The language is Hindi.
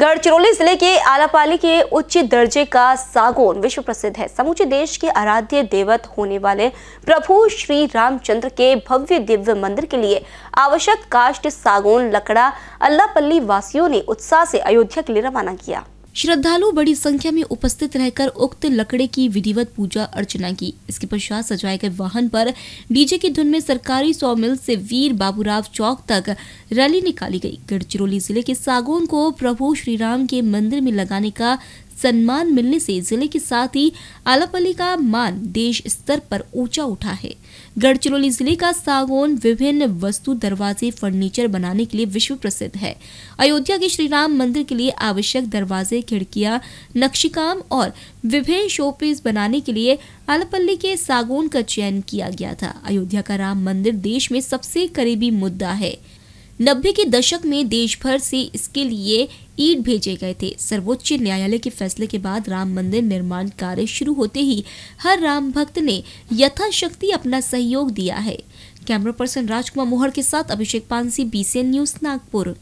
गढ़चिरौली जिले के आलापाली के उच्च दर्जे का सागौन विश्व प्रसिद्ध है समूचे देश के आराध्य देवत होने वाले प्रभु श्री रामचंद्र के भव्य दिव्य मंदिर के लिए आवश्यक काष्ट सागौन लकड़ा अल्लापल्ली वासियों ने उत्साह से अयोध्या के लिए रवाना किया श्रद्धालु बड़ी संख्या में उपस्थित रहकर उक्त लकड़े की विधिवत पूजा अर्चना की इसके पश्चात सजाए गए वाहन पर डीजे की धुन में सरकारी सौ मिल से वीर बाबूराव चौक तक रैली निकाली गई गढ़चिरौली जिले के सागौन को प्रभु श्रीराम के मंदिर में लगाने का सम्मान मिलने से जिले के साथ ही आलापली का मान देश स्तर पर ऊंचा उठा है गढ़चिरौली जिले का सागौन विभिन्न वस्तु दरवाजे फर्नीचर बनाने के लिए विश्व प्रसिद्ध है अयोध्या के श्री राम मंदिर के लिए आवश्यक दरवाजे खिड़कियां नक्शिकाम और विभिन्न शोपीस बनाने के लिए आलापल्ली के सागौन का चयन किया गया था अयोध्या का राम मंदिर देश में सबसे करीबी मुद्दा है नब्बे के दशक में देश भर से इसके लिए ईट भेजे गए थे सर्वोच्च न्यायालय के फैसले के बाद राम मंदिर निर्माण कार्य शुरू होते ही हर राम भक्त ने यथाशक्ति अपना सहयोग दिया है कैमरा पर्सन राजकुमार मोहर के साथ अभिषेक पानसी बीसीएन न्यूज नागपुर